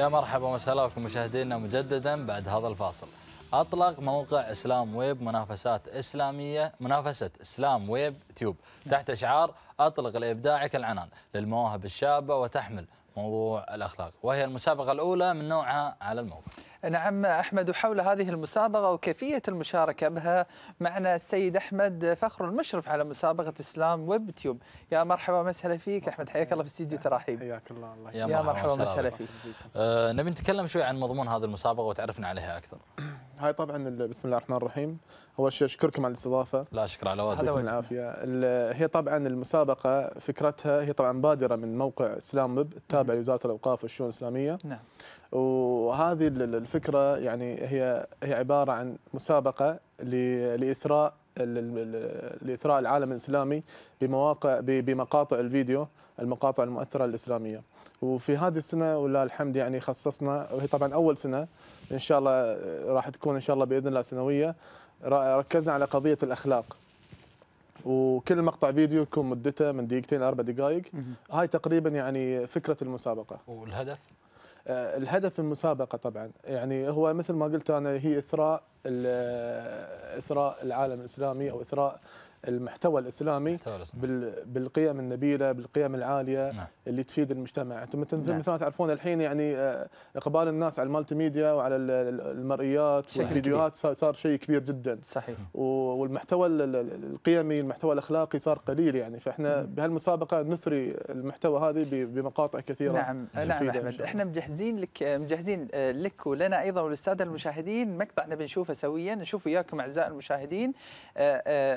يا مرحبا وسهلا بكم مشاهدينا مجددا بعد هذا الفاصل اطلق موقع اسلام ويب منافسات اسلاميه منافسه اسلام ويب تيوب تحت شعار اطلق لابداعك العنان للمواهب الشابه وتحمل موضوع الاخلاق وهي المسابقه الاولى من نوعها على الموقع نعم أحمد حول هذه المسابقة وكيفية المشاركة بها معنا السيد أحمد فخر المشرف على مسابقة إسلام ويب تيوب يا مرحبا وسهلا فيك أحمد حياك الله في استديو تراحيب حياك الله الله يا, يا مرحبا وسهلا فيك آه، نبي نتكلم شوي عن مضمون هذه المسابقة وتعرفنا عليها أكثر هاي طبعا بسم الله الرحمن الرحيم اول شيء اشكركم على الاستضافه لا شكر على وقتك يعطيكم العافيه هي طبعا المسابقه فكرتها هي طبعا بادره من موقع اسلام ويب التابع لوزاره الاوقاف والشؤون الاسلاميه نعم وهذه الفكره يعني هي هي عباره عن مسابقه لاثراء لاثراء العالم الاسلامي بمواقع بمقاطع الفيديو المقاطع المؤثره الاسلاميه وفي هذه السنه ولله الحمد يعني خصصنا وهي طبعا اول سنه ان شاء الله آه، راح تكون ان شاء الله باذن الله سنويه ركزنا على قضيه الاخلاق وكل مقطع فيديو يكون مدته من دقيقتين اربع دقائق هاي تقريبا يعني فكره المسابقه والهدف آه، الهدف من المسابقه طبعا يعني هو مثل ما قلت انا هي اثراء آه، اثراء العالم الاسلامي او اثراء المحتوى الاسلامي بالقيم النبيله بالقيم العاليه نعم. اللي تفيد المجتمع انتم مثل نعم. ما تعرفون الحين يعني آه، اقبال الناس على المالتي ميديا وعلى المرئيات والفيديوهات كبير. صار شيء كبير جدا صحيح والمحتوى القيمي المحتوى الاخلاقي صار قليل يعني فاحنا نعم. بهالمسابقه نثري المحتوى هذه بمقاطع كثيره نعم آه، نعم احمد احنا مجهزين لك مجهزين آه، لك ولنا ايضا وللساده المشاهدين مقطع نبي نشوفه سويا نشوف وياكم اعزائي المشاهدين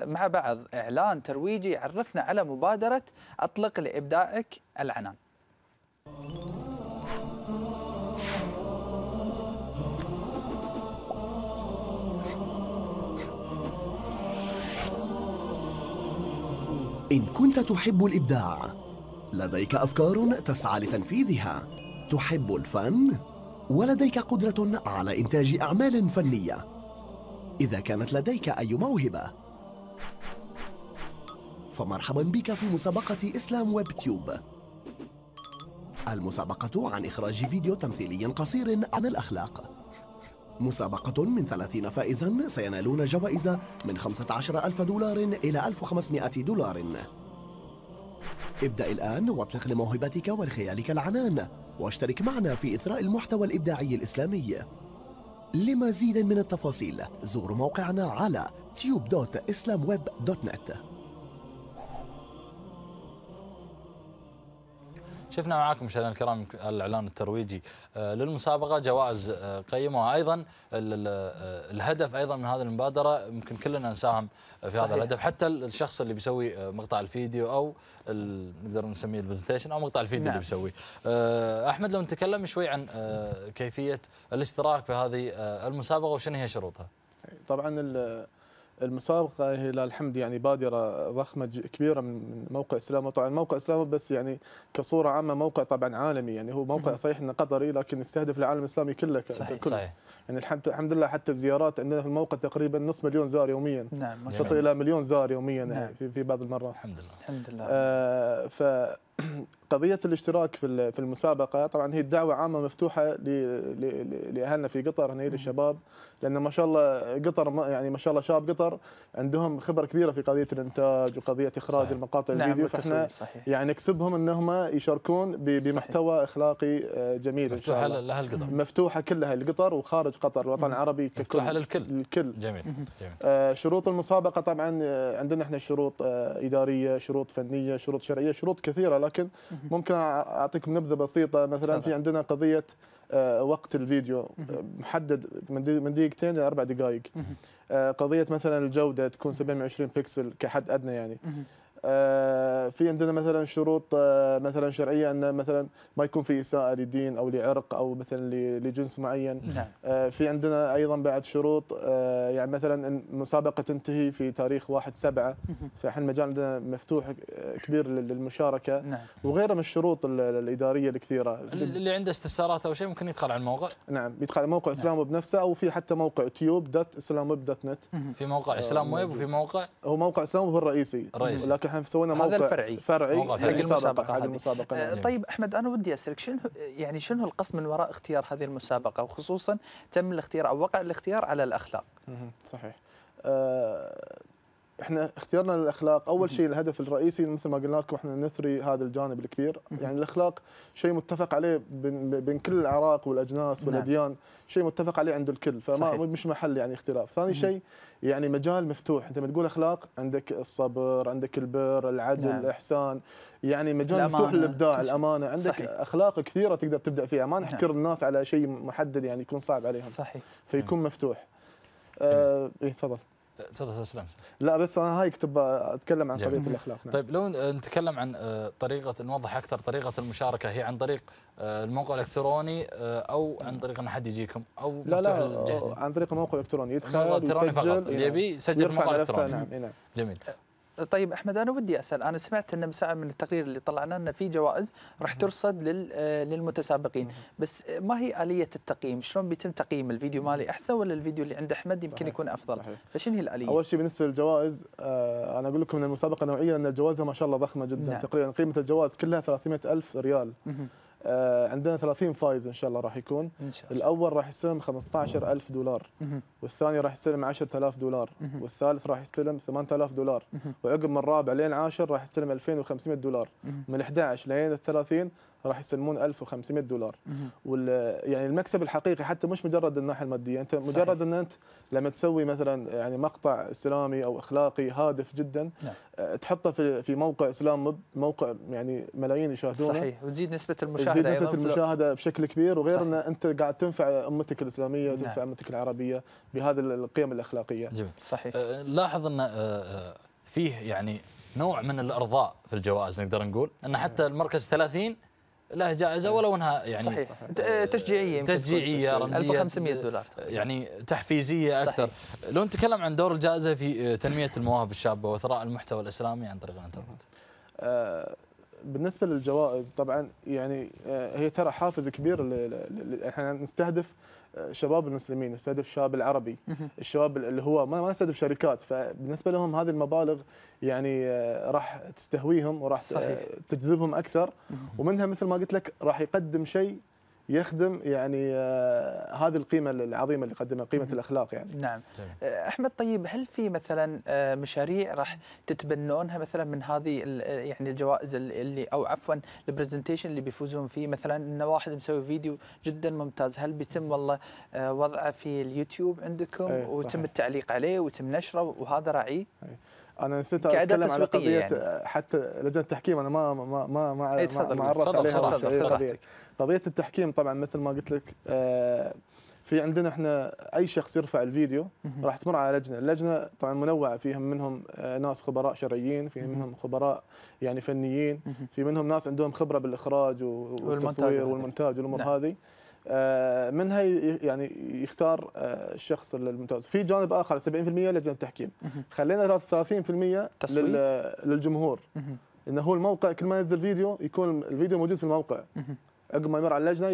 مع بعض إعلان ترويجي يعرفنا على مبادرة أطلق لإبداعك العنان إن كنت تحب الإبداع لديك أفكار تسعى لتنفيذها تحب الفن ولديك قدرة على إنتاج أعمال فنية إذا كانت لديك أي موهبة فمرحبا بك في مسابقة إسلام ويب تيوب المسابقة عن إخراج فيديو تمثيلي قصير عن الأخلاق مسابقة من 30 فائزا سينالون جوائز من 15 ألف دولار إلى 1500 دولار ابدأ الآن واطلق لموهبتك ولخيالك العنان واشترك معنا في إثراء المحتوى الإبداعي الإسلامي لمزيد من التفاصيل زوروا موقعنا على tube.islamweb.net شفنا معاكم مشاهدينا الكرام الاعلان الترويجي آه، للمسابقه جوائز آه، قيمه وايضا آه، الهدف ايضا من هذه المبادره يمكن كلنا نساهم في صحيح. هذا الهدف حتى الشخص اللي بيسوي مقطع الفيديو او نقدر نسميه البرزنتيشن او مقطع الفيديو نعم. اللي بيسويه احمد لو نتكلم شوي عن كيفيه الاشتراك في هذه المسابقه وشنو هي شروطها طبعا المسابقه هي الحمد يعني بادره ضخمه كبيره من موقع اسلام طبعا موقع اسلام بس يعني كصوره عامه موقع طبعا عالمي يعني هو موقع صحيح انه قطري إيه، لكن يستهدف العالم الاسلامي كله صحيح كله. صحيح يعني الحمد لله حتى الزيارات عندنا في الموقع تقريبا نص مليون زار يوميا نعم تصل الى مليون زار يوميا يعني نعم. يعني في بعض المرات الحمد لله الحمد لله آه ف قضيه الاشتراك في في المسابقه طبعا هي الدعوه عامه مفتوحه لاهلنا في قطر هنا للشباب لان ما شاء الله قطر يعني ما شاء الله شباب قطر عندهم خبره كبيره في قضيه الانتاج وقضيه اخراج صحيح. المقاطع نعم الفيديو فاحنا صحيح. يعني نكسبهم انهم يشاركون بمحتوى صحيح. اخلاقي آه، جميل ان شاء الله مفتوحه لاهل قطر مفتوحه كلها لقطر وخارج قطر الوطن العربي ككل مفتوحه للكل الكل جميل, جميل. آه شروط المسابقه طبعا آه، عندنا احنا شروط آه اداريه شروط فنيه شروط شرعيه شروط كثيره لكن ممكن اعطيكم نبذه بسيطه مثلا في عندنا قضيه آه، وقت الفيديو آه، محدد من دقيقتين الى اربع دقائق آه، قضيه مثلا الجوده تكون 720 بكسل كحد ادنى يعني آه، في عندنا مثلا شروط آه، مثلا شرعيه ان مثلا ما يكون في اساءه لدين او لعرق او مثلا لجنس معين نعم. آه، في عندنا ايضا بعد شروط يعني مثلا المسابقه تنتهي في تاريخ 1 7 فاحنا المجال عندنا مفتوح كبير للمشاركه نعم. وغيره من الشروط الاداريه الكثيره اللي عنده استفسارات او شيء ممكن يدخل على الموقع نعم يدخل على موقع نعم. اسلام ويب نفسه او في حتى موقع تيوب دوت اسلام ويب دوت نت في موقع اسلام ويب وفي موقع هو موقع اسلام هو الرئيسي الرئيسي لكن احنا سوينا موقع هذا الفرعي فرعي حق المسابقه هذه المسابقه آه طيب احمد انا ودي اسالك شنو يعني شنو القصد من وراء اختيار هذه المسابقه وخصوصا تم الاختيار او وقع الاختيار على الاخلاق صحيح آه احنا اختيارنا للاخلاق اول شيء الهدف الرئيسي مثل ما قلنا لكم احنا نثري هذا الجانب الكبير يعني الاخلاق شيء متفق عليه بين, كل الاعراق والاجناس نعم. والاديان نعم. شيء متفق عليه عند الكل فما صحيح. مش محل يعني اختلاف ثاني شيء يعني مجال مفتوح انت لما تقول اخلاق عندك الصبر عندك البر العدل نعم. الاحسان يعني مجال الأمانة. مفتوح للابداع الامانه عندك صحيح. اخلاق كثيره تقدر تبدا فيها ما نعم. نحكر نعم. الناس على شيء محدد يعني يكون صعب عليهم صحيح فيكون نعم. مفتوح آه ايه تفضل تفضل تسلم لا بس انا هاي كنت اتكلم عن قضيه الاخلاق نعم. طيب لو نتكلم عن آه، طريقه نوضح اكثر طريقه المشاركه هي عن طريق آه، الموقع الالكتروني آه، او عن طريق ان حد يجيكم او لا لا عن طريق الموقع الالكتروني يدخل ويسجل اللي يبي يسجل موقع الالكتروني نعم نعم جميل طيب احمد انا ودي اسال انا سمعت ان ساعه من التقرير اللي طلعنا ان في جوائز راح ترصد للمتسابقين بس ما هي اليه التقييم شلون بيتم تقييم الفيديو مالي احسن ولا الفيديو اللي عند احمد يمكن يكون افضل فشنو هي الاليه اول شيء بالنسبه للجوائز آه انا اقول لكم ان المسابقه نوعيه ان الجوائز ما شاء الله ضخمه جدا نعم. تقريبا قيمه الجوائز كلها 300 الف ريال آه، عندنا 30 فايز ان شاء الله راح يكون إن شاء الله. الاول راح يستلم 15000 دولار والثاني راح يستلم 10000 دولار والثالث راح يستلم 8000 دولار وعقب من الرابع لين العاشر راح يستلم 2500 دولار من 11 لين ال 30 راح يسلمون 1500 دولار وال يعني المكسب الحقيقي حتى مش مجرد الناحيه الماديه انت مجرد صحيح. ان انت لما تسوي مثلا يعني مقطع اسلامي او اخلاقي هادف جدا نعم. آه، تحطه في في موقع اسلام موقع يعني ملايين يشاهدونه صحيح وتزيد نسبه المشاهده تزيد نسبه المشاهده بشكل كبير وغير ان انت قاعد تنفع امتك الاسلاميه نعم. وتنفع نعم. امتك العربيه بهذه القيم الاخلاقيه جميل صحيح أه لاحظ ان أه، أه، فيه يعني نوع من الارضاء في الجوائز نقدر نقول ان حتى المركز 30 له جائزه إيه. ولو انها يعني صحيح إيه، تشجيعيه تشجيعيه رمزيه 1500 دولار يعني تحفيزيه اكثر صحيح. لو نتكلم عن دور الجائزه في آه، تنميه المواهب الشابه واثراء المحتوى الاسلامي عن طريق الانترنت آه، بالنسبه للجوائز طبعا يعني آه، هي ترى حافز كبير احنا نستهدف شباب المسلمين يستهدف الشباب العربي الشباب اللي هو ما يستهدف شركات فبالنسبه لهم هذه المبالغ يعني آه، راح تستهويهم وراح آه، تجذبهم اكثر ومنها مثل ما قلت لك راح يقدم شيء يخدم يعني آه، هذه القيمه العظيمه اللي قدمها قيمه الاخلاق يعني نعم آه، احمد طيب هل في مثلا آه، مشاريع راح تتبنونها مثلا من هذه يعني الجوائز اللي او عفوا البرزنتيشن اللي بيفوزون فيه مثلا ان واحد مسوي فيديو جدا ممتاز هل بيتم والله وضعه في اليوتيوب عندكم إيه، ويتم التعليق عليه ويتم نشره وهذا راعيه إيه. انا نسيت اتكلم على قضيه يعني. حتى لجنه التحكيم انا ما ما ما ما, ما, ما, ما عرفت عليها تفضل قضيه قضيه التحكيم طبعا مثل ما قلت لك آه، في عندنا احنا اي شخص يرفع الفيديو راح تمر على لجنه، اللجنه طبعا منوعه فيهم منهم آه، ناس خبراء شرعيين، في منهم خبراء يعني فنيين، في منهم ناس عندهم خبره بالاخراج والتصوير والمونتاج والامور نعم. هذه آه، منها يعني يختار آه، الشخص الممتاز في جانب اخر 70% لجنه التحكيم خلينا 30% للجمهور انه هو الموقع كل ما ينزل فيديو يكون الفيديو موجود في الموقع عقب ما يمر على اللجنه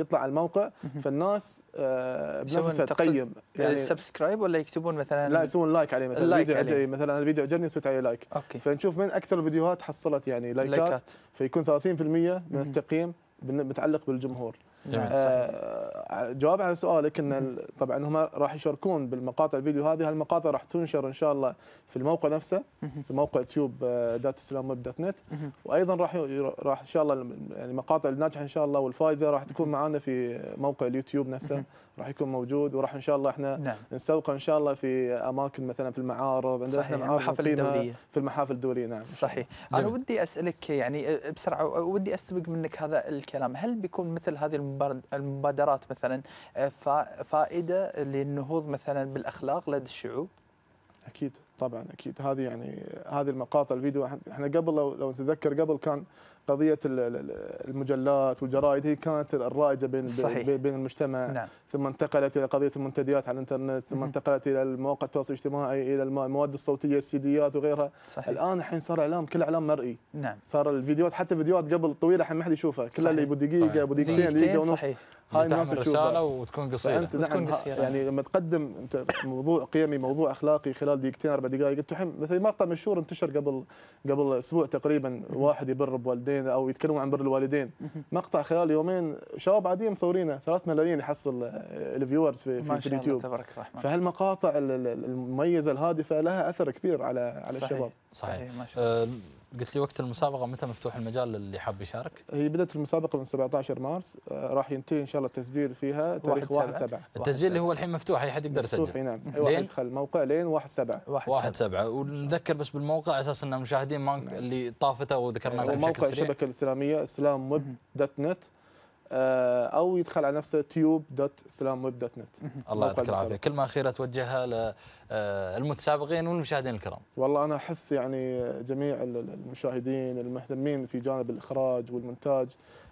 يطلع على الموقع فالناس آه، بنفسها تقيم يعني سبسكرايب ولا يكتبون مثلا لا يسوون لايك عليه مثلا اللايك الفيديو عليه. مثلا الفيديو عجبني سويت عليه لايك أوكي. فنشوف من اكثر الفيديوهات حصلت يعني لايكات, لايكات. فيكون 30% من التقييم متعلق بالجمهور uh, جواب على سؤالك ان طبعا هم راح يشاركون بالمقاطع الفيديو هذه هالمقاطع راح تنشر ان شاء الله في الموقع نفسه في موقع تيوب آه، دات سلام ويب دات نت وايضا راح راح ان شاء الله يعني المقاطع الناجحه ان شاء الله والفايزه راح تكون معنا في موقع اليوتيوب نفسه راح يكون موجود وراح ان شاء الله احنا نعم. نسوق ان شاء الله في اماكن مثلا في المعارض عندنا احنا المحافل الدوليه في المحافل الدوليه نعم صحيح جميل. انا ودي اسالك يعني آه، بسرعه آه، ودي استبق منك هذا الكلام هل بيكون مثل هذه المبادرات مثلا مثلا آه، فائده للنهوض مثلا بالاخلاق لدى الشعوب؟ اكيد طبعا اكيد هذه يعني هذه المقاطع الفيديو احنا قبل لو لو نتذكر قبل كان قضيه المجلات والجرايد هي كانت الرائجه بين صحيح. بين المجتمع نعم. ثم انتقلت الى قضيه المنتديات على الانترنت ثم انتقلت الى المواقع التواصل الاجتماعي الى المواد الصوتيه السيديات وغيرها صحيح. الان الحين صار اعلام كل اعلام مرئي نعم. صار الفيديوهات حتى فيديوهات قبل طويله الحين ما حد يشوفها كلها اللي بدقيقه دقيقه دقيقه ونص صحيح. هاي مناسب رساله وتكون قصيره فانت نعم قصيرة. يعني لما تقدم انت موضوع قيمي موضوع اخلاقي خلال دقيقتين اربع دقائق الحين مثل مقطع مشهور انتشر قبل قبل اسبوع تقريبا واحد يبر بوالدينه او يتكلم عن بر الوالدين مقطع خلال يومين شباب عاديين مصورينه 3 ملايين يحصل آه، الفيورز في, في, في اليوتيوب تبارك الرحمن فهالمقاطع المميزه الهادفه لها اثر كبير على على صحيح. الشباب صحيح, صحيح. ما شاء الله آه، قلت لي وقت المسابقه متى مفتوح المجال للي حاب يشارك؟ هي بدات المسابقه من 17 مارس آه، راح ينتهي ان شاء الله التسجيل فيها تاريخ 1 7 التسجيل اللي هو الحين مفتوح اي حد يقدر يسجل مفتوح نعم اي واحد يدخل الموقع لين 1 7 1 7 ونذكر بس بالموقع على اساس ان المشاهدين ما نعم. اللي طافته وذكرناه بشكل سريع موقع الشبكه الاسلاميه اسلام ويب دوت نت آه، او يدخل على نفسه تيوب دوت سلام ويب دوت نت الله يعطيك العافيه كلمه اخيره توجهها للمتسابقين آه، والمشاهدين الكرام والله انا احس يعني جميع المشاهدين المهتمين في جانب الاخراج والمونتاج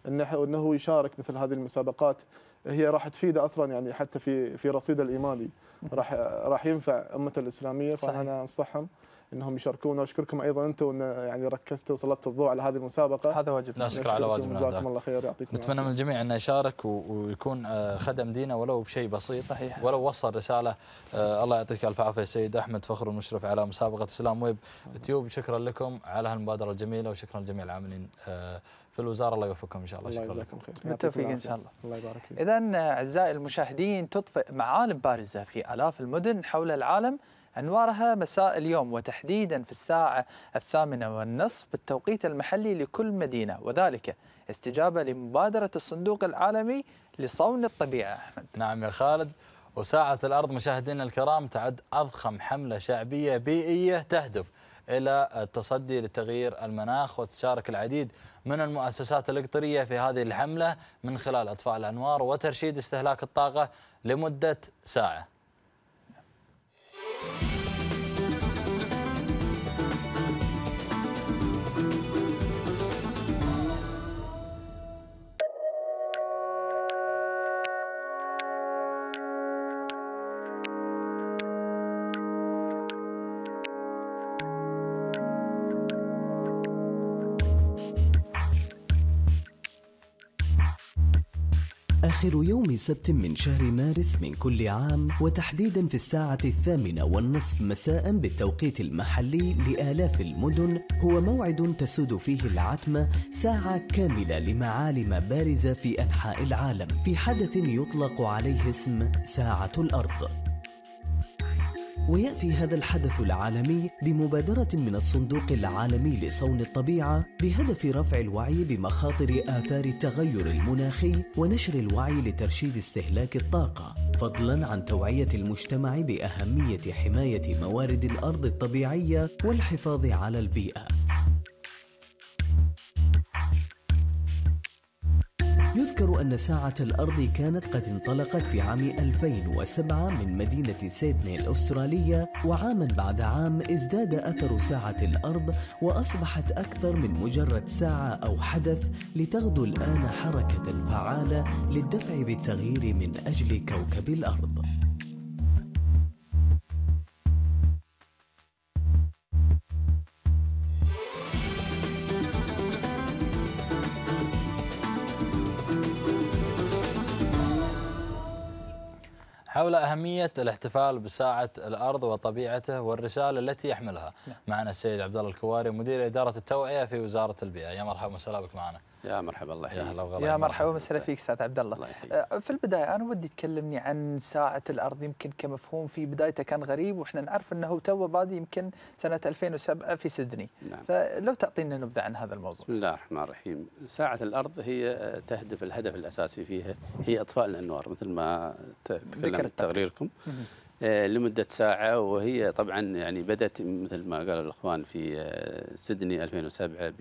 انه انه يشارك مثل هذه المسابقات هي راح تفيده اصلا يعني حتى في في رصيده الايماني راح راح ينفع امته الاسلاميه فانا انصحهم انهم يشاركونا واشكركم ايضا انتم ان يعني ركزتوا وسلطتوا الضوء على هذه المسابقه هذا واجبنا نشكر على واجبنا جزاكم الله خير يعطيكم نتمنى من الجميع انه يشارك ويكون آه، خدم دينه ولو بشيء بسيط صحيح. ولو وصل رساله آه، الله يعطيك الف عافيه سيد احمد فخر المشرف على مسابقه اسلام ويب تيوب شكرا لكم على هالمبادره الجميله وشكرا لجميع العاملين آه، في الوزاره الله يوفقكم ان شاء الله, الله شكرا لكم خير بالتوفيق ان شاء الله الله يبارك فيك اذا اعزائي المشاهدين تطفئ معالم بارزه في الاف المدن حول العالم أنوارها مساء اليوم وتحديدا في الساعة الثامنة والنصف بالتوقيت المحلي لكل مدينة وذلك استجابة لمبادرة الصندوق العالمي لصون الطبيعة أحمد نعم يا خالد وساعة الأرض مشاهدينا الكرام تعد أضخم حملة شعبية بيئية تهدف إلى التصدي لتغيير المناخ وتشارك العديد من المؤسسات القطرية في هذه الحملة من خلال إطفاء الأنوار وترشيد استهلاك الطاقة لمدة ساعة آخر يوم سبت من شهر مارس من كل عام وتحديدا في الساعة الثامنة والنصف مساء بالتوقيت المحلي لآلاف المدن هو موعد تسود فيه العتمة ساعة كاملة لمعالم بارزة في أنحاء العالم في حدث يطلق عليه اسم ساعة الأرض وياتي هذا الحدث العالمي بمبادره من الصندوق العالمي لصون الطبيعه بهدف رفع الوعي بمخاطر اثار التغير المناخي ونشر الوعي لترشيد استهلاك الطاقه فضلا عن توعيه المجتمع باهميه حمايه موارد الارض الطبيعيه والحفاظ على البيئه يذكر أن ساعة الأرض كانت قد انطلقت في عام 2007 من مدينة سيدني الأسترالية وعاما بعد عام ازداد أثر ساعة الأرض وأصبحت أكثر من مجرد ساعة أو حدث لتغدو الآن حركة فعالة للدفع بالتغيير من أجل كوكب الأرض. حول أهمية الاحتفال بساعة الأرض وطبيعته والرسالة التي يحملها نعم. معنا السيد عبدالله الكواري مدير إدارة التوعية في وزارة البيئة يا مرحبا وسهلا بك معنا يا مرحبا الله يحييك يا هلا وغلا يا مرحبا ومسهلا فيك استاذ عبد الله, الله آه، في البدايه انا ودي تكلمني عن ساعه الارض يمكن كمفهوم في بدايته كان غريب واحنا نعرف انه تو بادي يمكن سنه 2007 في سدني نعم. فلو تعطينا نبذه عن هذا الموضوع بسم الله الرحمن الرحيم ساعه الارض هي آه، تهدف الهدف الاساسي فيها هي اطفاء الانوار مثل ما تكلمت تقريركم آه، لمدة ساعة وهي طبعا يعني بدأت مثل ما قال الأخوان في سدني 2007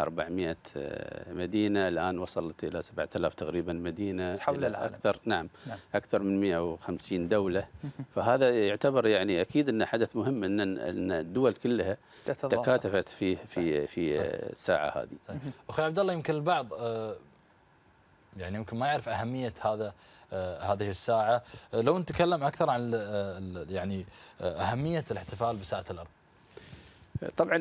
400 آه، مدينة الآن وصلت إلى 7000 تقريبا مدينة حول العالم أكثر نعم, نعم أكثر من 150 دولة فهذا يعتبر يعني أكيد أنه حدث مهم أن الدول كلها تكاتفت في في في الساعة هذه أخي عبد الله يمكن البعض آه، يعني يمكن ما يعرف أهمية هذا آه، هذه الساعة لو نتكلم أكثر عن يعني أهمية الاحتفال بساعة الأرض طبعا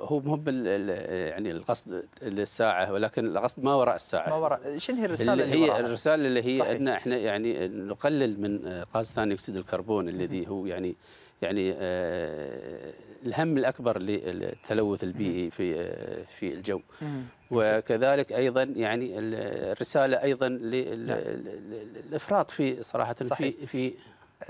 هو مو يعني القصد للساعه ولكن القصد ما وراء الساعه ما وراء شنو هي الرساله اللي, اللي هي الرساله اللي هي صحيح. ان احنا يعني نقلل من غاز ثاني اكسيد الكربون الذي هو يعني يعني آه، الهم الاكبر للتلوث البيئي في آه، في الجو وكذلك ايضا يعني الرساله ايضا نعم. للافراط في صراحه صحيح. في في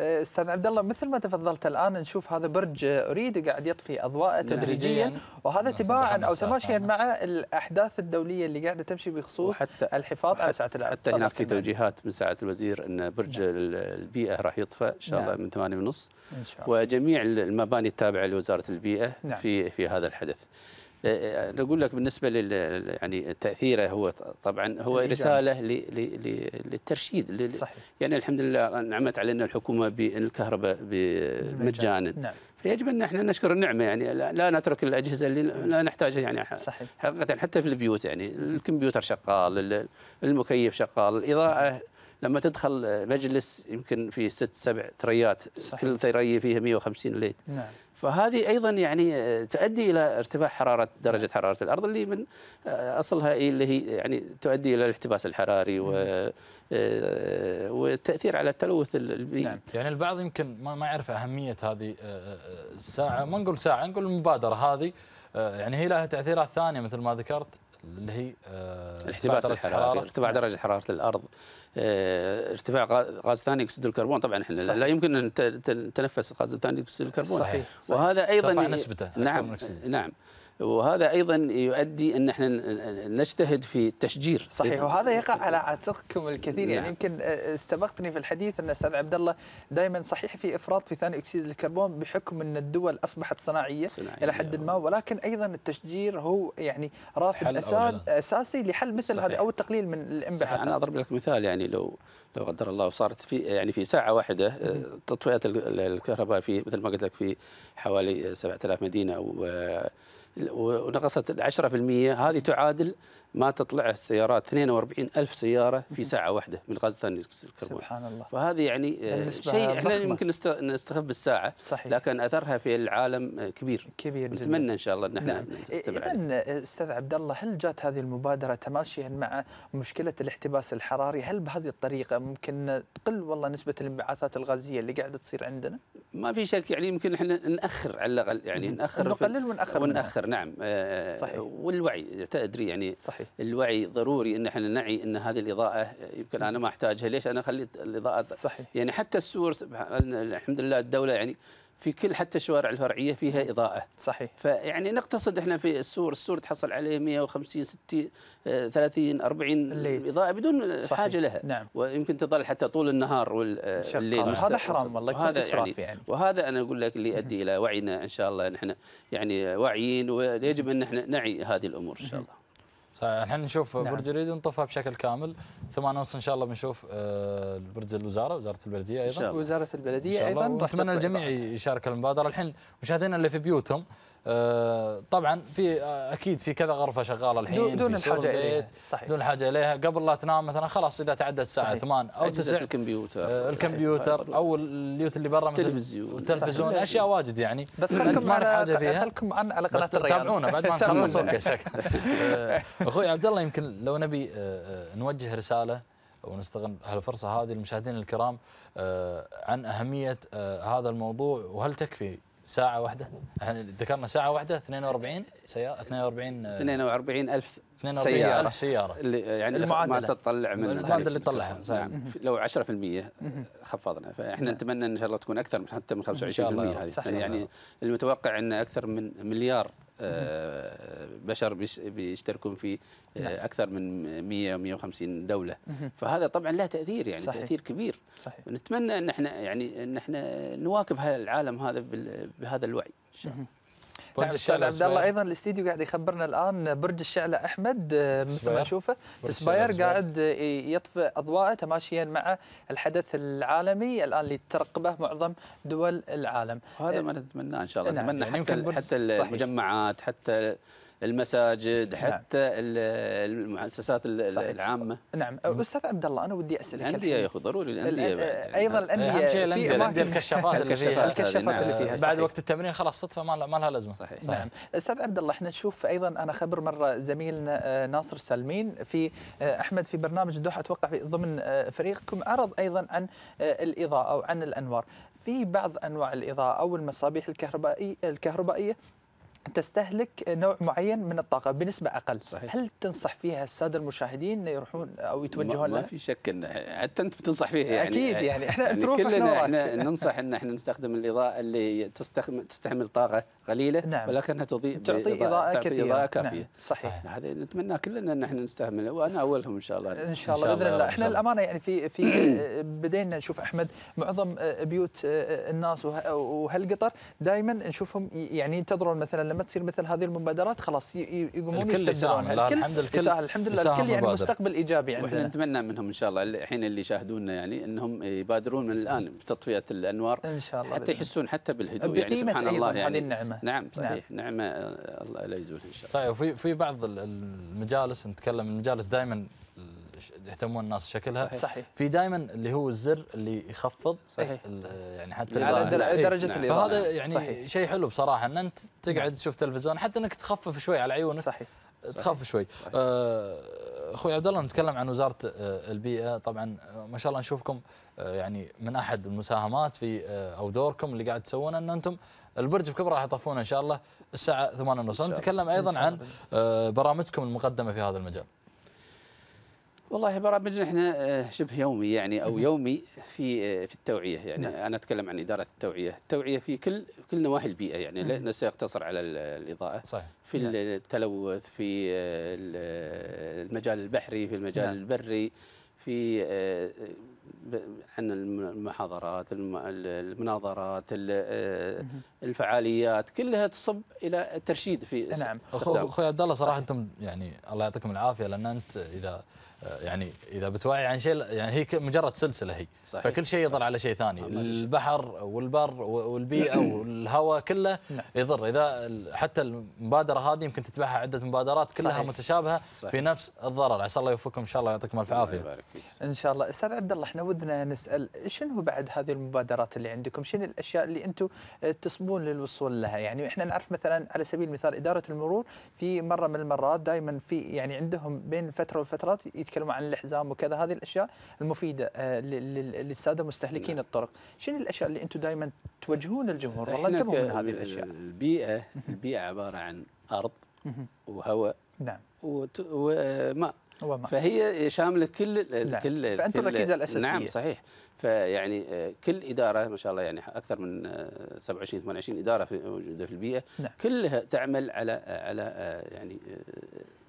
آه، استاذ عبد الله مثل ما تفضلت الان نشوف هذا برج اريد قاعد يطفي اضواءه نعم. تدريجيا نعم. وهذا تباعا او تماشيا نعم. مع الاحداث الدوليه اللي قاعده تمشي بخصوص وحتى الحفاظ على ساعه الارض حتى هناك في توجيهات من ساعه الوزير ان برج نعم. البيئه راح يطفى ان شاء الله نعم. من 8 ونص إن شاء الله. وجميع المباني التابعه لوزاره البيئه نعم. في في هذا الحدث انا آه، اقول لك بالنسبه لل يعني تاثيره هو طبعا هو الإجابة. رساله ل... ل... ل... للترشيد ل... صحيح. يعني الحمد لله نعمت علينا الحكومه بالكهرباء مجانا نعم. فيجب ان احنا نشكر النعمه يعني لا نترك الاجهزه اللي لا نحتاجها يعني حقيقه حتى في البيوت يعني الكمبيوتر شغال المكيف شغال الاضاءه صحيح. لما تدخل مجلس يمكن في ست سبع ثريات صحيح. كل ثريه فيها 150 ليت نعم. فهذه ايضا يعني آه، تؤدي الى ارتفاع حراره درجه حراره الارض اللي من آه، اصلها إيه، اللي هي يعني تؤدي الى الاحتباس الحراري و آه، والتاثير على التلوث البيئي نعم. يعني البعض يمكن ما يعرف اهميه هذه الساعه ما نقول ساعه نقول المبادره هذه يعني هي لها تاثيرات ثانيه مثل ما ذكرت اللي هي احتباس آه، الحراري ارتفاع درجه حراره الارض آه، ارتفاع غاز ثاني اكسيد الكربون طبعا احنا صحيح. لا يمكن ان تنفس غاز ثاني اكسيد الكربون صحيح. صحيح. وهذا ايضا نسبته نعم نعم وهذا ايضا يؤدي ان احنا نجتهد في التشجير صحيح وهذا يقع على عاتقكم الكثير يعني نعم. يعني يمكن آه، آه، استبقتني في الحديث ان استاذ عبد الله دائما صحيح في افراط في ثاني اكسيد الكربون بحكم ان الدول اصبحت صناعيه, صناعية الى حد آه. ما ولكن ايضا التشجير هو يعني رافد أساد اساسي لحل مثل هذا او التقليل من الانبعاثات انا اضرب لك مثال يعني لو لو قدر الله وصارت في يعني في ساعه واحده تطفئه الكهرباء في مثل ما قلت لك في حوالي 7000 مدينه و ونقصت 10% هذه تعادل ما تطلع السيارات 42 ألف سيارة في ساعة واحدة من غاز ثاني الكربون سبحان الله فهذه يعني آه، شيء احنا يمكن نستخف بالساعة صحيح. لكن أثرها في العالم آه، كبير كبير جدا نتمنى إن شاء الله أن احنا نعم. إذن أستاذ عبد الله هل جات هذه المبادرة تماشيا مع مشكلة الاحتباس الحراري هل بهذه الطريقة ممكن تقل والله نسبة الانبعاثات الغازية اللي قاعدة تصير عندنا؟ ما في شك يعني يمكن احنا نأخر على الأقل يعني نأخر نقلل ونأخر ونأخر نعم آه، صحيح والوعي تدري يعني صحيح صحيح. الوعي ضروري ان احنا نعي ان هذه الاضاءه يمكن انا ما احتاجها ليش انا اخلي الاضاءه صحيح. يعني حتى السور الحمد لله الدوله يعني في كل حتى الشوارع الفرعيه فيها اضاءه صحيح فيعني نقتصد احنا في السور السور تحصل عليه 150 60 30 40 الليل. اضاءه بدون صحيح. حاجه لها نعم. ويمكن تظل حتى طول النهار والليل آه، هذا حرام والله وهذا يعني, يعني وهذا انا اقول لك اللي يؤدي الى وعينا ان شاء الله نحن يعني واعيين ويجب ان احنا نعي هذه الامور ان شاء الله صحيح الحين نشوف نعم. برج الريد انطفى بشكل كامل ثمان ونص ان شاء الله بنشوف آه، برج الوزاره وزاره البلديه ايضا وزاره البلديه ايضا نتمنى الجميع يشارك المبادره الحين مشاهدينا اللي في بيوتهم آه، طبعا في آه، اكيد في كذا غرفه شغاله الحين دون الحاجه اليها صحيح دون الحاجه اليها قبل لا تنام مثلا خلاص اذا تعدت الساعه 8 او 9 الكمبيوتر آه الكمبيوتر طيب، او البيوت اللي برا التلفزيون التلفزيون اشياء واجد يعني بس خلكم على حاجه فيها خلكم عن على قناه الرياض تابعونا بعد ما نخلص اوكي اخوي عبد الله يمكن لو نبي آه، نوجه رساله ونستغل هالفرصه هذه للمشاهدين الكرام عن اهميه هذا الموضوع وهل تكفي ساعة واحدة احنا ذكرنا ساعة واحدة 42 سيارة 42 42 آه، ألف سيارة, سيارة اللي يعني المعادلة ما تطلع من المعادلة اللي تطلعها نعم. لو 10% آه، خفضنا فاحنا نعم. نتمنى ان شاء الله تكون اكثر من حتى من 25% هذه السنة يعني المتوقع ان اكثر من مليار آه، بشر بيشتركون في آه، نعم. اكثر من 100 150 دوله فهذا طبعا له تاثير يعني صحيح. تاثير كبير صحيح. نتمنى ان احنا يعني ان احنا نواكب هذا العالم هذا بهذا الوعي ان شاء الله برج نعم، الشعلة عبد الله ايضا الاستديو قاعد يخبرنا الان برج الشعلة احمد آه، مثل ما نشوفه في سباير قاعد يطفئ اضواءه تماشيا مع الحدث العالمي الان اللي ترقبه معظم دول العالم وهذا آه، ما نتمناه ان شاء الله نتمنى يعني حتى حتى المجمعات حتى المساجد نعم. حتى المؤسسات العامه نعم استاذ عبد الله انا ودي اسالك الانديه يا اخي ضروري الانديه ايضا نعم. الانديه اهم شيء الانديه الكشافات اللي فيها الكشافات اللي فيها بعد وقت التمرين خلاص صدفه ما لها لازمه صحيح نعم استاذ عبد الله احنا نشوف ايضا انا خبر مره زميلنا ناصر سلمين في احمد في برنامج الدوحه اتوقع ضمن فريقكم عرض ايضا عن الاضاءه او عن الانوار في بعض انواع الاضاءه او المصابيح الكهربائيه الكهربائيه تستهلك نوع معين من الطاقه بنسبه اقل صحيح. هل تنصح فيها الساده المشاهدين انه يروحون او يتوجهون ما, ما في شك إن حتى انت بتنصح فيها يعني اكيد يعني احنا يعني تروح كلنا احنا ننصح ان احنا نستخدم الاضاءه اللي تستخدم تستحمل طاقه قليله نعم. ولكنها تضيء تعطي اضاءه, إضاءة كثيره اضاءه نعم. كافيه نعم. صحيح هذا نتمنى كلنا ان احنا نستعمله وانا اولهم ان شاء الله ان شاء الله باذن الله احنا الامانه يعني في في بدينا نشوف احمد معظم آه، بيوت آه، آه، الناس وهالقطر دائما نشوفهم يعني ينتظرون مثلا لما تصير مثل هذه المبادرات خلاص يقومون يستبدلون الكل الحمد لله الحمد لله الكل يعني مبادر. مستقبل ايجابي عندنا واحنا نتمنى منهم ان شاء الله الحين اللي يشاهدونا يعني انهم يبادرون من الان بتطفيه الانوار ان شاء الله حتى يحسون حتى بالهدوء يعني سبحان الله يعني هذه النعمه نعم صحيح نعم. نعمه الله لا يزولها ان شاء الله صحيح وفي في بعض المجالس نتكلم المجالس دائما يهتمون الناس شكلها صحيح, في دائما اللي هو الزر اللي يخفض صحيح يعني حتى على إيه، درجه نعم. الاضاءه فهذا يعني شيء حلو بصراحه ان انت تقعد تشوف تلفزيون حتى انك تخفف شوي على عيونك صحيح تخاف شوي آه، اخوي عبد الله نتكلم عن وزاره آه، البيئه طبعا آه، ما شاء الله نشوفكم يعني من احد المساهمات في او دوركم اللي قاعد تسوونه ان انتم البرج بكبره راح يطفونه ان شاء الله الساعه 8:30 نتكلم ايضا عن برامجكم المقدمه في هذا المجال والله برامج احنا آه، شبه يومي يعني او يومي في آه، في التوعيه يعني نعم. انا اتكلم عن اداره التوعيه، التوعيه في كل كل نواحي البيئه يعني نعم. سيقتصر على الاضاءه صحيح في نعم. التلوث في آه، المجال البحري في المجال نعم. البري في عن المحاضرات المناظرات الفعاليات كلها تصب الى الترشيد في نعم اخوي عبد الله صراحه انتم يعني الله يعطيكم العافيه لان انت اذا يعني اذا بتوعي عن شيء يعني هي مجرد سلسله هي صحيح فكل شيء يضر صحيح على شيء ثاني البحر والبر والبيئه والهواء كله نعم. يضر اذا حتى المبادره هذه يمكن تتبعها عده مبادرات كلها صحيح متشابهه صحيح في نفس الضرر عسى الله يوفقكم ان شاء الله يعطيكم الف عافيه ان شاء الله استاذ عبد الله احنا ودنا نسال شنو بعد هذه المبادرات اللي عندكم شنو الاشياء اللي انتم آه، تصبون للوصول لها يعني احنا نعرف مثلا على سبيل المثال اداره المرور في مره من المرات دائما في يعني عندهم بين فتره وفترات يتكلمون عن الحزام وكذا هذه الاشياء المفيده آه، للساده مستهلكين نعم. الطرق شنو الاشياء اللي انتم دائما توجهون الجمهور والله انتبهوا من هذه الاشياء البيئه البيئه عباره عن ارض وهواء نعم وماء وماء فهي شامله كل نعم. كل فانتم الركيزه الاساسيه نعم صحيح فيعني آه، كل اداره ما شاء الله يعني اكثر من 27 آه، 28 اداره في موجوده في البيئه نعم. كلها تعمل على على يعني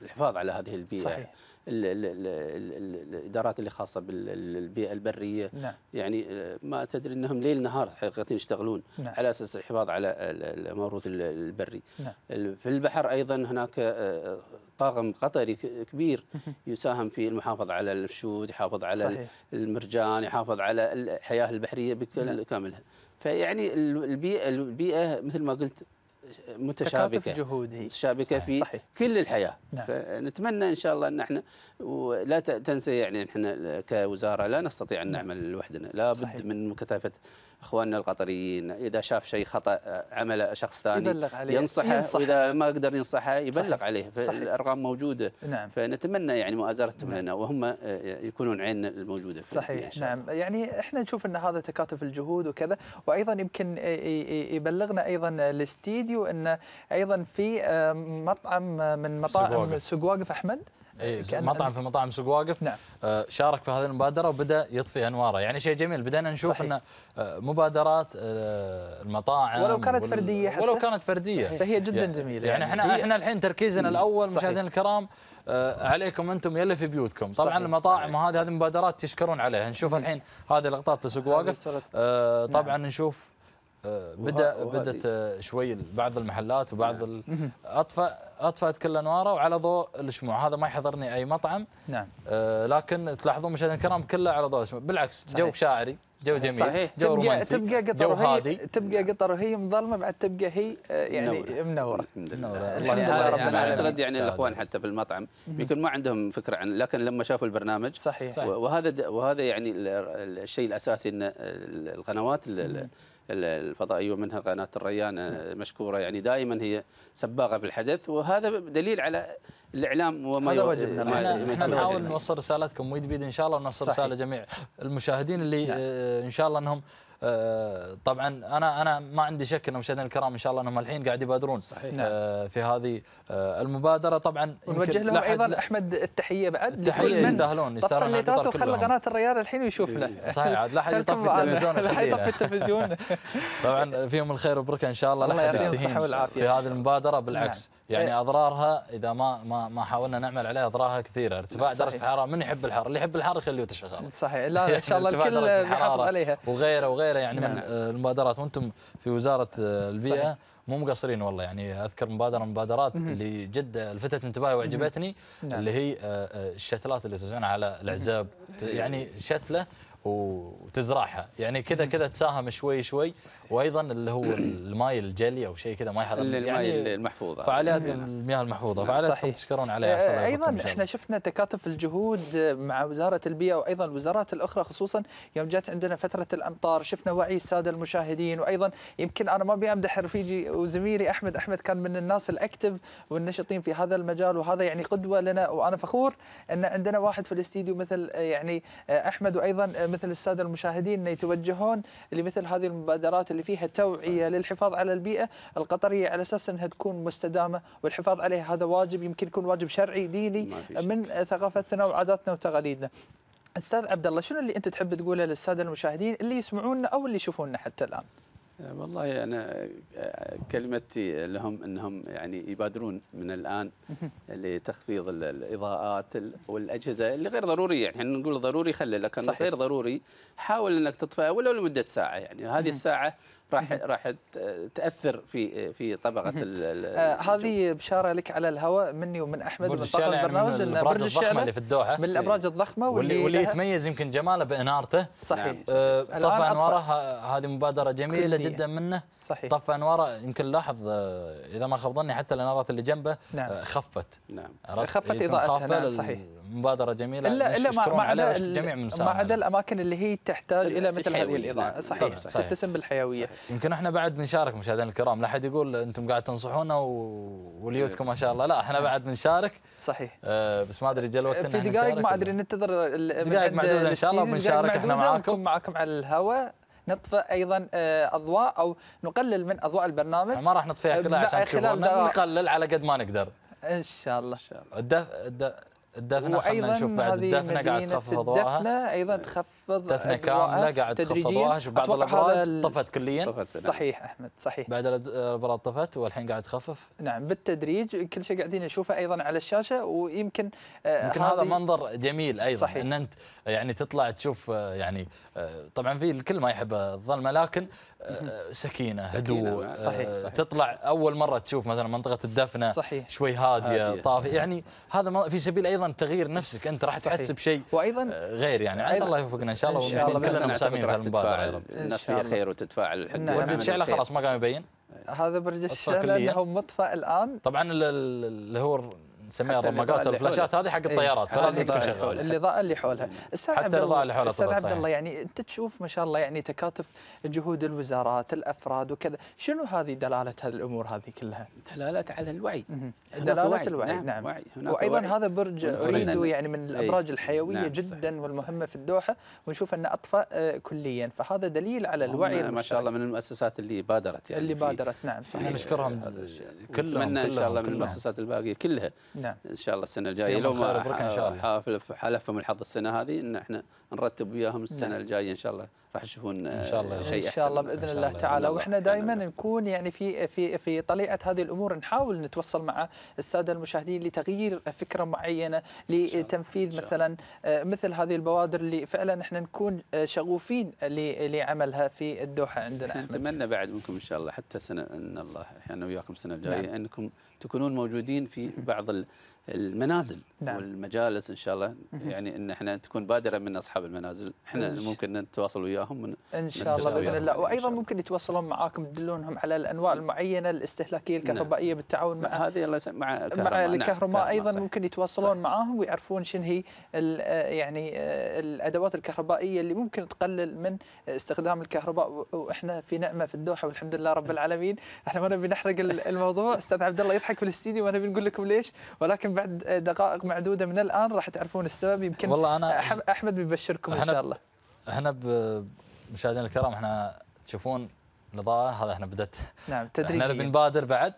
الحفاظ على هذه البيئه صحيح. الادارات اللي خاصه بالبيئه البريه نعم. يعني آه، ما تدري انهم ليل نهار حقيقه يشتغلون نعم. على اساس الحفاظ على الموروث البري نعم. في البحر ايضا هناك آه، آه، طاقم قطري كبير يساهم في المحافظه على الشود يحافظ على صحيح. المرجان يحافظ على الحياه البحريه بكاملها نعم. فيعني البيئه البيئه مثل ما قلت متشابكه جهودي متشابكه في صحيح. كل الحياه نعم. فنتمنى ان شاء الله ان احنا ولا تنسى يعني احنا كوزاره لا نستطيع ان نعمل لوحدنا لابد من مكثفه اخواننا القطريين اذا شاف شيء خطا آه، عمل شخص ثاني يبلغ عليه ينصحه ينصح واذا ما قدر ينصحه يبلغ صحيح. عليه الارقام موجوده نعم. فنتمنى يعني مؤازرتهم نعم. لنا وهم آه، يكونون عين الموجوده في صحيح نعم يعني احنا نشوف ان هذا تكاتف الجهود وكذا وايضا يمكن يبلغنا ايضا الاستديو انه ايضا في آه، مطعم من مطاعم سقواقف احمد أي كان مطعم في مطاعم سوق واقف نعم. آه، شارك في هذه المبادره وبدا يطفي انواره يعني شيء جميل بدأنا نشوف صحيح. ان آه، مبادرات آه، المطاعم ولو كانت فرديه حتى ولو كانت فرديه صحيح. فهي جدا يعني جميله يعني, يعني احنا احنا الحين تركيزنا الاول مشاهدينا الكرام عليكم انتم يلي في بيوتكم طبعا صحيح. المطاعم وهذه هذه مبادرات تشكرون عليها نشوف الحين هذه لقطات لسوق واقف نعم. طبعا نعم. نشوف بدا بدت شوي بعض المحلات وبعض نعم. اطفى اطفأت كل انواره وعلى ضوء الشموع هذا ما يحضرني اي مطعم نعم آه لكن تلاحظون مشاهدينا الكرام كله على ضوء الشموع بالعكس صحيح. جو شاعري جو جميل صحيح. جو تبقى رومانسي تبقى قطر هادي تبقى نعم. قطر وهي مظلمه بعد تبقى هي آه، يعني منوره منوره الحمد لله يعني رب يعني العالمين اعتقد يعني الاخوان حتى في المطعم يمكن ما عندهم فكره عن لكن لما شافوا البرنامج صحيح وهذا وهذا يعني الشيء الاساسي ان القنوات الفضائيه أيوة ومنها قناه الريان آه، نعم. مشكوره يعني دائما هي سباقه في الحدث وهذا دليل على الاعلام وما هذا واجبنا نحاول نعم. نوصل رسالتكم ويد بيد ان شاء الله ونوصل رساله جميع المشاهدين اللي نعم. آه، ان شاء الله انهم آه، طبعا انا انا ما عندي شك ان مشاهدينا الكرام ان شاء الله انهم الحين قاعد يبادرون صحيح. آه، نعم. في هذه آه، المبادره طبعا نوجه لهم ايضا احمد التحيه بعد التحيه يستاهلون يستاهلون طفل وخلى قناه الريال الحين يشوف له إيه، صحيح عاد لا احد يطفي التلفزيون لا احد يطفي التلفزيون طبعا فيهم الخير والبركه ان شاء الله لا احد يستهين في هذه المبادره بالعكس نعم. يعني إيه. اضرارها اذا ما ما ما حاولنا نعمل عليها اضرارها كثيره ارتفاع درجه الحراره من يحب الحر اللي يحب الحر يخليه يتشغل صحيح لا, يعني ان شاء الله الكل بيحافظ عليها وغيره وغيره يعني نعم. من المبادرات وانتم في وزاره البيئه صحيح. مو مقصرين والله يعني اذكر مبادره مبادرات اللي جد لفتت انتباهي واعجبتني نعم. اللي هي آه، آه، الشتلات اللي توزعونها على العزاب يعني شتله وتزرعها يعني كذا كذا تساهم شوي شوي وايضا اللي هو الماي الجلي او شيء كذا ما يحضر يعني المحفوظه فعاليات نعم. المياه المحفوظه نعم. فعالياتكم تشكرون عليها آه، ايضا احنا شفنا تكاتف الجهود مع وزاره البيئه وايضا الوزارات الاخرى خصوصا يوم جت عندنا فتره الامطار شفنا وعي الساده المشاهدين وايضا يمكن انا ما ابي امدح رفيجي وزميلي احمد احمد كان من الناس الاكتف والنشطين في هذا المجال وهذا يعني قدوه لنا وانا فخور ان عندنا واحد في الاستديو مثل آه، يعني آه، احمد وايضا مثل الساده المشاهدين أن يتوجهون لمثل هذه المبادرات اللي فيها توعيه للحفاظ على البيئه القطريه على اساس انها تكون مستدامه والحفاظ عليها هذا واجب يمكن يكون واجب شرعي ديني من ثقافتنا وعاداتنا وتقاليدنا. استاذ عبد الله شنو اللي انت تحب تقوله للساده المشاهدين اللي يسمعونا او اللي يشوفونا حتى الان؟ والله انا كلمتي لهم انهم يعني يبادرون من الان لتخفيض الاضاءات والاجهزه اللي غير ضروري يعني احنا نقول ضروري خلي لكن صحيح. غير ضروري حاول انك تطفئها ولو لمده ساعه يعني هذه الساعه راح راح تاثر في في طبقه آه، هذه بشاره لك على الهواء مني ومن احمد برج من البرنامج من برج الضخمه اللي في الدوحه من الابراج الضخمه واللي واللي, يتميز يمكن جماله بانارته صحيح آه طفى انواره هذه مبادره جميله جدا منه صحيح طفى انواره يمكن لاحظ آه، اذا ما خاب ظني حتى الانارات اللي جنبه نعم. آه، خفت نعم خفت اضاءتها نعم صحيح مبادره جميله الا الا ما عدا جميع من ما عدا الاماكن اللي هي تحتاج الى مثل هذه الاضاءه صحيح, صحيح تتسم بالحيويه صحيح. يمكن احنا بعد بنشارك مشاهدينا الكرام لا احد يقول انتم قاعد تنصحونا وليوتكم ما شاء الله لا احنا نعم. بعد بنشارك صحيح آه، بس ما ادري جل وقتنا في دقائق ما ادري ننتظر دقائق معدوده ان شاء الله بنشارك احنا معاكم معاكم على الهواء نطفئ ايضا آه، اضواء او نقلل من اضواء البرنامج ما راح نطفيها كلها عشان نقلل على قد ما نقدر ان شاء الله ان شاء الله الدف... الدف... الدفنه خلينا نشوف بعد الدفنه قاعد تخفض اضواءها الدفنه ايضا تخفض دفنه كامله قاعد تخفض اضواءها بعض الابراج طفت كليا طفت نعم. صحيح احمد صحيح بعد الابراج طفت والحين قاعد تخفف نعم بالتدريج كل شيء قاعدين نشوفه ايضا على الشاشه ويمكن آه، يمكن هذا منظر جميل ايضا صحيح. ان انت يعني تطلع تشوف آه، يعني آه، طبعا في الكل ما يحب الظلمه لكن آه، سكينه, هدوء صحيح, آه، صحيح تطلع اول مره تشوف مثلا منطقه الدفنه صحيح شوي هاديه, هادية طافيه يعني هذا في سبيل ايضا تغيير نفسك انت راح تحس بشيء وايضا آه، غير يعني عسى الله يوفقنا ان شاء الله ونكون كلنا مساهمين في المبادره يا رب الناس فيها خير وتتفاعل نعم. الحمد لله ورجل شعله خلاص ما قام يبين هذا برج الشعله انه مطفى الان طبعا اللي هو نسميها الرماقات الفلاشات هذه حق إيه، الطيارات فلازم تكون شغاله الاضاءه اللي حولها حتى الاضاءه اللي حولها استاذ عبد الله يعني انت تشوف ما شاء الله يعني تكاتف جهود الوزارات الافراد وكذا شنو هذه دلاله هذه الامور هذه كلها دلاله على الوعي دلاله الوعي نعم, نعم. وايضا هذا برج نعم. اريد نعم. يعني من إيه. الابراج الحيويه جدا والمهمه في الدوحه ونشوف انه اطفى آه، كليا فهذا دليل على الوعي ما شاء الله من المؤسسات اللي بادرت يعني اللي بادرت نعم صحيح نشكرهم كلهم ان شاء الله من المؤسسات الباقيه كلها نعم. ان شاء الله السنه الجايه لو ما حلفهم الحظ السنه هذه ان احنا نرتب وياهم السنه نعم. الجايه ان شاء الله راح يشوفون ان آه، شاء الله شيء ان شاء الله باذن الله, الله تعالى واحنا دائما نكون يعني في في في طليعه هذه الامور نحاول نتوصل مع الساده المشاهدين لتغيير فكره معينه لتنفيذ مثلا آه، مثل هذه البوادر اللي فعلا احنا نكون آه، شغوفين لعملها في الدوحه عندنا نتمنى بعد منكم ان شاء الله حتى سنه ان الله احنا وياكم السنه الجايه نعم. انكم تكونون موجودين في بعض المنازل نعم. والمجالس ان شاء الله يعني ان احنا تكون بادره من اصحاب المنازل احنا ممكن نتواصل وياهم من ان شاء الله باذن الله وايضا ممكن يتواصلون معاكم تدلونهم على الانواع نعم. المعينه الاستهلاكيه الكهربائيه نعم. بالتعاون مع هذه الله مع الكهرباء مع نعم، الكهرباء نعم. ايضا صحيح. ممكن يتواصلون صحيح. معاهم ويعرفون شنو هي آه، يعني آه، الادوات الكهربائيه اللي ممكن تقلل من استخدام الكهرباء واحنا في نعمه في الدوحه والحمد لله رب العالمين احنا ما نبي نحرق الموضوع استاذ عبد الله يضحك في الاستديو وانا بنقول لكم ليش ولكن بعد دقائق معدوده من الان راح تعرفون السبب يمكن والله انا احمد بيبشركم ان شاء الله احنا مشاهدينا الكرام احنا تشوفون الاضاءه هذا احنا بدت نعم تدريجيا احنا بنبادر بعد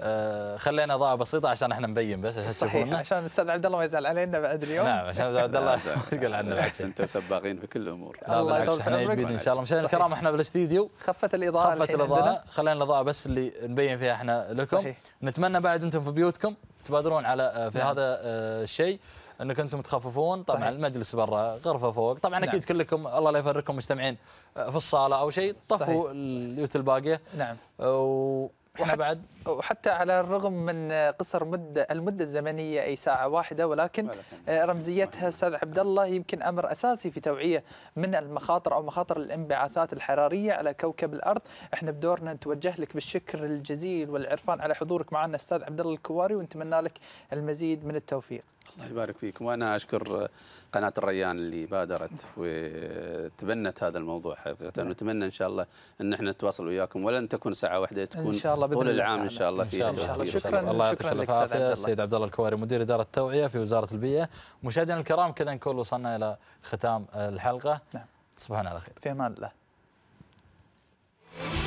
آه خلينا اضاءه بسيطه عشان احنا نبين بس عشان صحيح عشان الاستاذ عبد الله ما يزعل علينا بعد اليوم نعم عشان الاستاذ عبد الله يقول عنا بعد انتم سباقين في كل الامور الله بالعكس احنا جديد ان شاء الله مشاهدينا الكرام احنا بالاستديو خفت الاضاءه خفت الاضاءه خلينا الاضاءه بس اللي نبين فيها احنا لكم صحيح. نتمنى بعد انتم في بيوتكم تبادرون على آه، في نعم. هذا آه، الشيء انك انتم تخففون طبعا صحيح. المجلس برا غرفه فوق طبعا نعم. اكيد كلكم الله لا يفرقكم مجتمعين آه، في الصاله او شيء طفوا البيوت الباقيه نعم و... وحتى بعد وحتى على الرغم من قصر مدة المدة الزمنية أي ساعة واحدة ولكن آه، رمزيتها أستاذ عبد الله يمكن أمر أساسي في توعية من المخاطر أو مخاطر الانبعاثات الحرارية على كوكب الأرض احنا بدورنا نتوجه لك بالشكر الجزيل والعرفان على حضورك معنا أستاذ عبد الله الكواري ونتمنى لك المزيد من التوفيق الله يبارك فيكم وانا اشكر قناه الريان اللي بادرت وتبنت هذا الموضوع حقيقه نعم. نتمنى ان شاء الله ان احنا نتواصل وياكم ولن تكون ساعه واحده تكون ان شاء الله طول العام ان شاء الله ان شاء الله, إن شاء الله. شكرا الله يعطيك العافيه السيد عبد الله الكواري مدير اداره التوعيه في وزاره البيئه مشاهدينا الكرام كذا نكون وصلنا الى ختام الحلقه نعم تصبحون على خير في امان الله